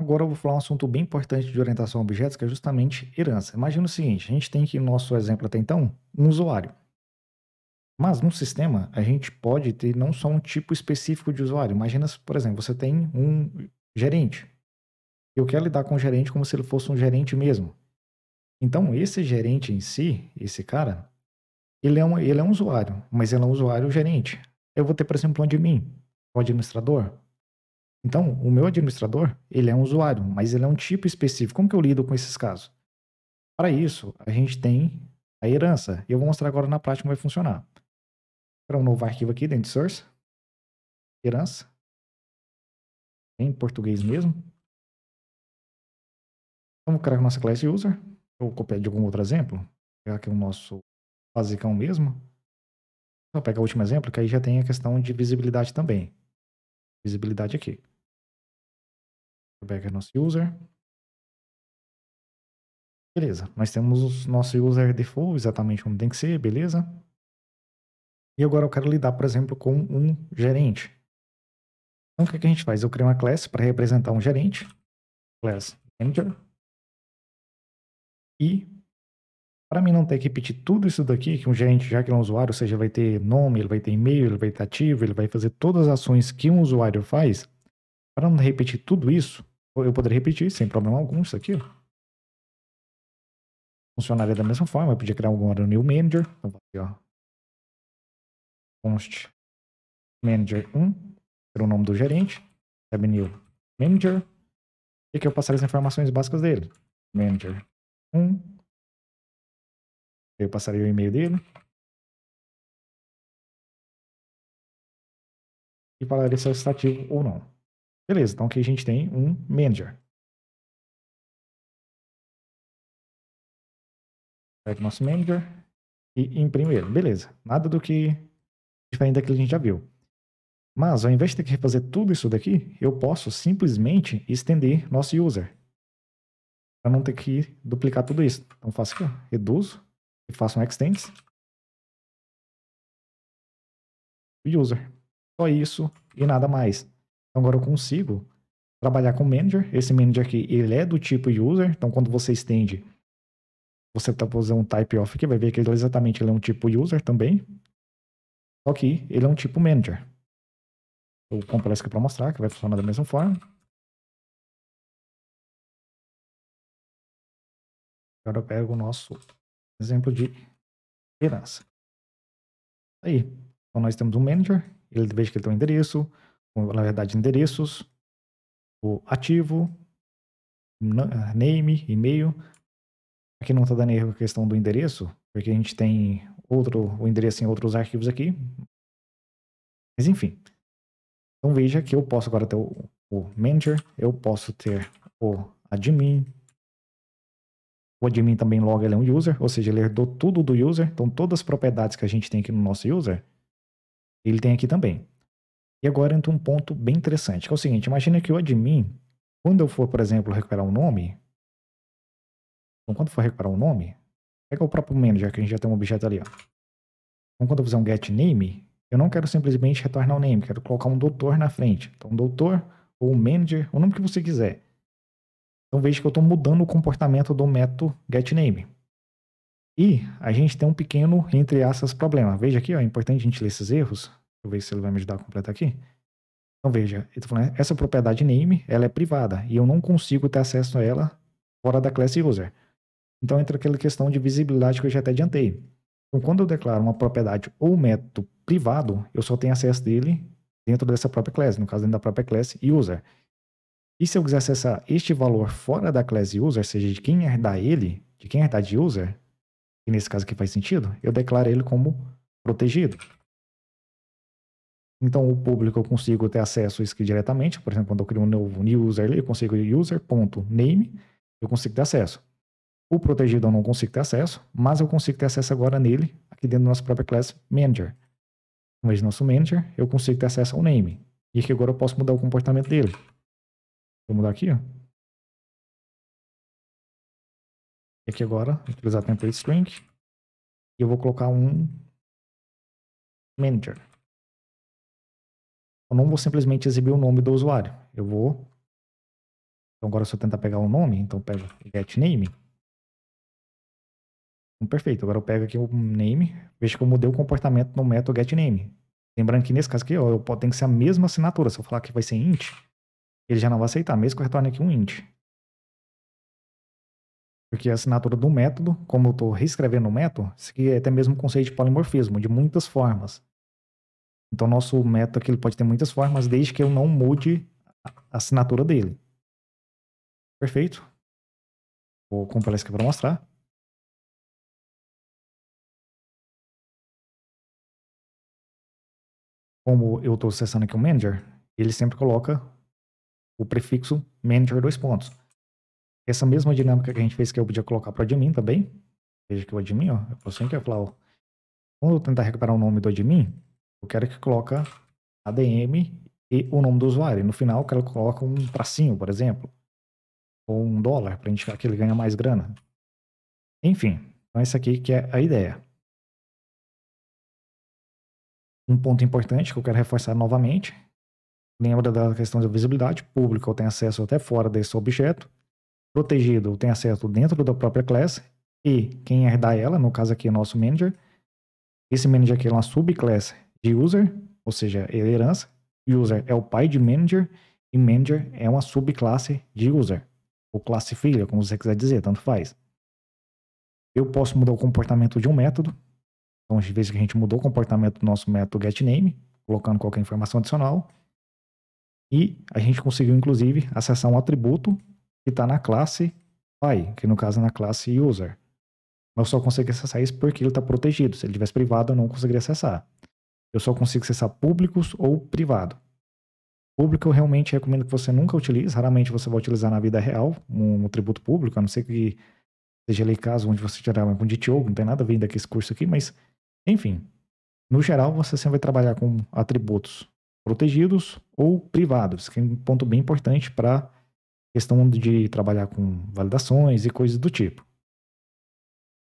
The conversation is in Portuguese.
Agora eu vou falar um assunto bem importante de orientação a objetos, que é justamente herança. Imagina o seguinte, a gente tem que, no nosso exemplo até então, um usuário. Mas no sistema, a gente pode ter não só um tipo específico de usuário. Imagina, por exemplo, você tem um gerente. Eu quero lidar com o gerente como se ele fosse um gerente mesmo. Então, esse gerente em si, esse cara, ele é um, ele é um usuário, mas ele é um usuário gerente. Eu vou ter, por exemplo, um admin, o um administrador, então, o meu administrador, ele é um usuário, mas ele é um tipo específico. Como que eu lido com esses casos? Para isso, a gente tem a herança. E eu vou mostrar agora na prática como vai funcionar. Para um novo arquivo aqui dentro de source. Herança. Em português mesmo. Vamos criar a nossa classe user. Vou copiar de algum outro exemplo. Vou pegar aqui o nosso basicão mesmo. Vou pegar o último exemplo, que aí já tem a questão de visibilidade também. Visibilidade aqui back é nosso user. Beleza, nós temos o nosso user default exatamente como tem que ser, beleza? E agora eu quero lidar, por exemplo, com um gerente. Então o que, é que a gente faz? Eu crio uma classe para representar um gerente, class manager. E para mim não ter que repetir tudo isso daqui, que um gerente, já que é um usuário, ou seja, vai ter nome, ele vai ter e-mail, ele vai estar ativo, ele vai fazer todas as ações que um usuário faz, para não repetir tudo isso, eu poderia repetir sem problema algum isso aqui. Funcionaria da mesma forma. Eu podia criar agora um new manager. Então, aqui, ó. Const manager 1, era o nome do gerente. Tab new manager. E aqui eu passaria as informações básicas dele. Manager 1. Eu passaria o e-mail dele. E falaria se é estativo ou não. Beleza, então aqui a gente tem um manager. Pega o nosso manager e imprime ele. Beleza, nada do que diferente daquilo que a gente já viu. Mas ao invés de ter que refazer tudo isso daqui, eu posso simplesmente estender nosso user. Para não ter que duplicar tudo isso. Então faço aqui, reduzo e faço um extends. User. Só isso e nada mais. Então agora eu consigo trabalhar com manager. Esse manager aqui, ele é do tipo user. Então quando você estende, você está usando um type of aqui, vai ver que ele exatamente ele é um tipo user também. Só que ele é um tipo manager. Vou comprar isso aqui para mostrar, que vai funcionar da mesma forma. Agora eu pego o nosso exemplo de herança. Aí, então nós temos um manager, ele veja que ele tem um endereço, na verdade, endereços, o ativo, name, e-mail. Aqui não está dando erro a questão do endereço, porque a gente tem outro, o endereço em outros arquivos aqui. Mas enfim. Então veja que eu posso agora ter o, o manager, eu posso ter o admin. O admin também logo ele é um user, ou seja, ele herdou tudo do user. Então todas as propriedades que a gente tem aqui no nosso user, ele tem aqui também. E agora entra um ponto bem interessante, que é o seguinte: imagina que o admin, quando eu for, por exemplo, recuperar um nome, então quando for recuperar um nome, pega o próprio manager, que a gente já tem um objeto ali, ó. Então quando eu fizer um get name, eu não quero simplesmente retornar o name, quero colocar um doutor na frente. Então doutor ou manager, o nome que você quiser. Então veja que eu estou mudando o comportamento do método getName. E a gente tem um pequeno, entre aspas, problema. Veja aqui, ó, é importante a gente ler esses erros. Deixa eu ver se ele vai me ajudar a completar aqui. Então veja, ele tá falando, essa propriedade name, ela é privada e eu não consigo ter acesso a ela fora da classe user. Então entra aquela questão de visibilidade que eu já até adiantei. Então quando eu declaro uma propriedade ou método privado, eu só tenho acesso dele dentro dessa própria classe, no caso dentro da própria classe user. E se eu quiser acessar este valor fora da classe user, seja de quem herdar ele, de quem herdar de user, que nesse caso aqui faz sentido, eu declaro ele como protegido. Então, o público eu consigo ter acesso a isso aqui diretamente. Por exemplo, quando eu crio um novo user, eu consigo user.name, eu consigo ter acesso. O protegido eu não consigo ter acesso, mas eu consigo ter acesso agora nele, aqui dentro da nossa própria classe manager. Uma vez nosso manager, eu consigo ter acesso ao name. E aqui agora eu posso mudar o comportamento dele. Vou mudar aqui, ó. E aqui agora, vou utilizar template string. E eu vou colocar um manager. Eu não vou simplesmente exibir o nome do usuário. Eu vou. Então agora se eu tentar pegar o um nome, então eu pego get name. Então, perfeito. Agora eu pego aqui o name. Veja que eu mudei o comportamento no método get name. Lembrando que nesse caso aqui, ó, eu posso, tem que ser a mesma assinatura. Se eu falar que vai ser int, ele já não vai aceitar, mesmo que eu retorne aqui um int. Porque a assinatura do método, como eu estou reescrevendo o método, isso aqui é até mesmo um conceito de polimorfismo, de muitas formas. Então, nosso método que ele pode ter muitas formas, desde que eu não mude a assinatura dele. Perfeito. Vou compilar isso aqui para mostrar. Como eu estou acessando aqui o manager, ele sempre coloca o prefixo manager dois pontos. Essa mesma dinâmica que a gente fez que eu podia colocar para o admin também. Veja que o admin, ó, eu posso sempre falar, ó, quando eu tentar recuperar o nome do admin, eu quero que coloca ADM e o nome do usuário. No final, eu quero que coloque um tracinho, por exemplo. Ou um dólar, para indicar que ele ganha mais grana. Enfim, então isso aqui que é a ideia. Um ponto importante que eu quero reforçar novamente. Lembra da questão da visibilidade. Público eu tenho acesso até fora desse objeto. Protegido eu tenho acesso dentro da própria classe. E quem herdar ela, no caso aqui é nosso manager. Esse manager aqui é uma subclasse de user, ou seja, é herança. User é o pai de manager e manager é uma subclasse de user, ou classe filha, como você quiser dizer, tanto faz. Eu posso mudar o comportamento de um método. Então, às vezes que a gente mudou o comportamento do nosso método getName, colocando qualquer informação adicional. E a gente conseguiu, inclusive, acessar um atributo que está na classe pai, que no caso é na classe user. Mas eu só consigo acessar isso porque ele está protegido. Se ele tivesse privado, eu não conseguiria acessar. Eu só consigo acessar públicos ou privado. Público eu realmente recomendo que você nunca utilize, raramente você vai utilizar na vida real um, um tributo público, a não ser que seja ali caso onde você tirar com um não tem nada a ver daqui esse curso aqui, mas enfim. No geral, você sempre vai trabalhar com atributos protegidos ou privados, que é um ponto bem importante para questão de trabalhar com validações e coisas do tipo.